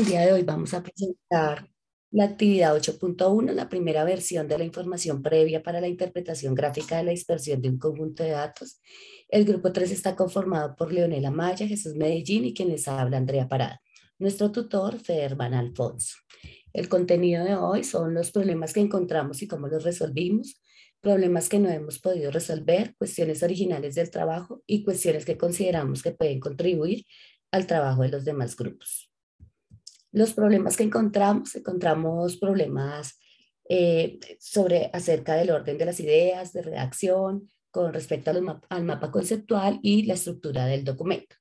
El día de hoy vamos a presentar la actividad 8.1, la primera versión de la información previa para la interpretación gráfica de la dispersión de un conjunto de datos. El grupo 3 está conformado por Leonela Maya, Jesús Medellín y quien les habla Andrea Parada. Nuestro tutor, Federman Alfonso. El contenido de hoy son los problemas que encontramos y cómo los resolvimos, problemas que no hemos podido resolver, cuestiones originales del trabajo y cuestiones que consideramos que pueden contribuir al trabajo de los demás grupos. Los problemas que encontramos, encontramos problemas eh, sobre acerca del orden de las ideas, de redacción, con respecto al, mapa conceptual y la estructura del documento.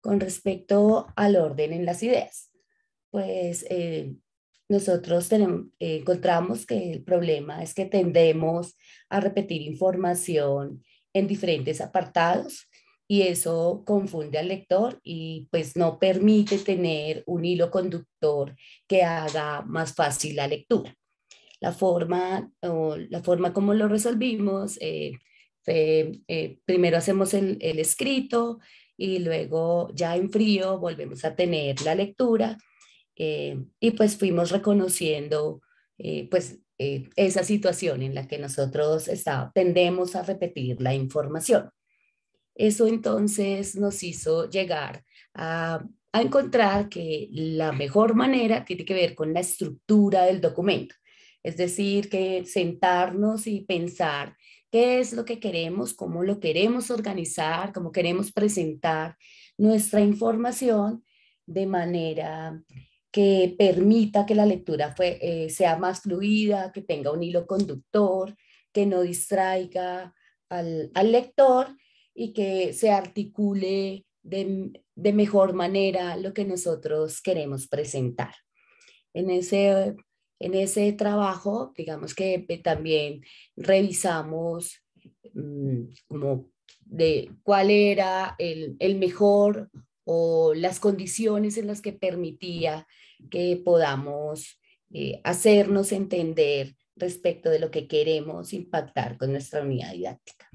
Con respecto al orden en las ideas, pues eh, nosotros eh, encontramos que el problema es que tendemos a repetir información en diferentes apartados y eso confunde al lector y pues no permite tener un hilo conductor que haga más fácil la lectura. La forma, la forma como lo resolvimos eh, eh, primero hacemos el, escrito y luego ya en frío volvemos a tener la lectura eh, y pues fuimos reconociendo pues esa situación en la que nosotros tendemos a repetir la información. Eso entonces nos hizo llegar a, a encontrar que la mejor manera tiene que ver con la estructura del documento. Es decir, que sentarnos y pensar qué es lo que queremos, cómo lo queremos organizar, cómo queremos presentar nuestra información de manera que permita que la lectura eh, sea más fluida, que tenga un hilo conductor, que no distraiga al, al lector y que se articule de, mejor manera lo que nosotros queremos presentar. En ese, en ese trabajo, digamos que eh, también revisamos mm, de cuál era el, mejor o las condiciones en las que permitía que podamos eh, hacernos entender respecto de lo que queremos impactar con nuestra unidad didáctica.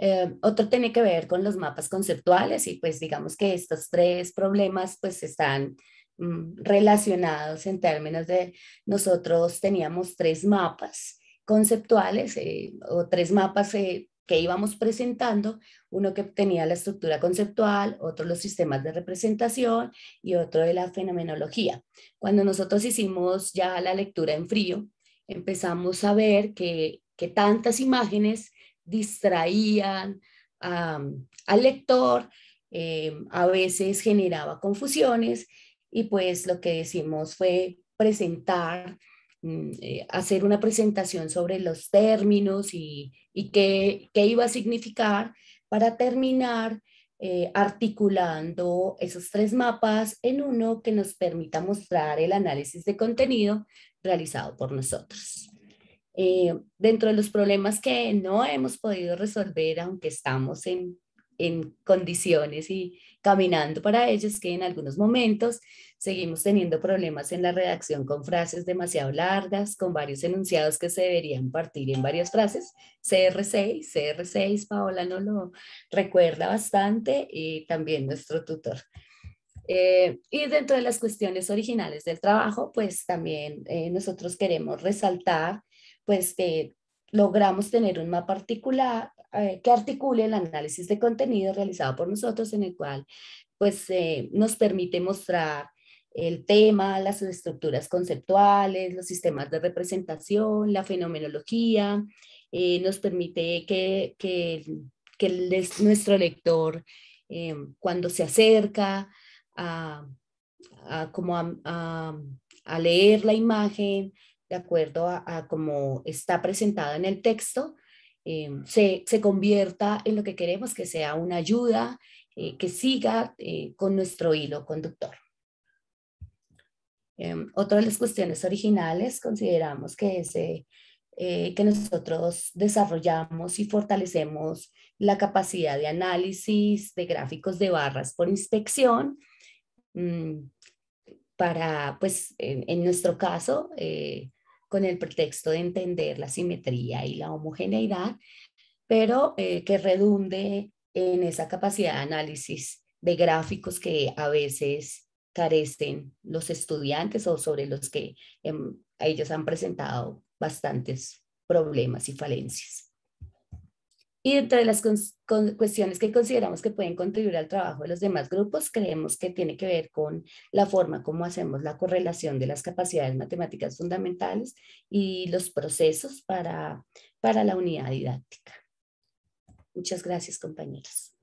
Eh, otro tiene que ver con los mapas conceptuales y pues digamos que estos tres problemas pues están mm, relacionados en términos de nosotros teníamos tres mapas conceptuales eh, o tres mapas eh, que íbamos presentando, uno que tenía la estructura conceptual, otro los sistemas de representación y otro de la fenomenología. Cuando nosotros hicimos ya la lectura en frío, empezamos a ver que, que tantas imágenes distraían al lector, em, a veces generaba confusiones y pues lo que decimos fue presentar, mm, eh, hacer una presentación sobre los términos y, qué, iba a significar para terminar eh, articulando esos tres mapas en uno que nos permita mostrar el análisis de contenido realizado por nosotros. Eh, dentro de los problemas que no hemos podido resolver, aunque estamos en, en condiciones y caminando para ellos que en algunos momentos seguimos teniendo problemas en la redacción con frases demasiado largas, con varios enunciados que se deberían partir en varias frases. CR6, CR6, Paola no lo recuerda bastante y también nuestro tutor. Eh, y dentro de las cuestiones originales del trabajo, pues también eh, nosotros queremos resaltar pues logramos tener un mapa articular eh, que articule el análisis de contenido realizado por nosotros en el cual pues eh, nos permite mostrar el tema, las estructuras conceptuales, los sistemas de representación, la fenomenología, eh, nos permite que, que, que nuestro lector, cuando se acerca a, a como a, a, leer la imagen, de acuerdo a, cómo está presentado en el texto, em, se, convierta en lo que queremos, que sea una ayuda, eh, que siga eh, con nuestro hilo conductor. Em, otra de las cuestiones originales consideramos que eh, que nosotros desarrollamos y fortalecemos la capacidad de análisis de gráficos de barras por inspección. Mm, para, pues, en, nuestro caso, con el pretexto de entender la simetría y la homogeneidad, pero eh, que redunde en esa capacidad de análisis de gráficos que a veces carecen los estudiantes o sobre los que em, ellos han presentado bastantes problemas y falencias. Y entre las cuestiones que consideramos que pueden contribuir al trabajo de los demás grupos, creemos que tiene que ver con la forma como hacemos la correlación de las capacidades matemáticas fundamentales y los procesos para, para la unidad didáctica. Muchas gracias, compañeros.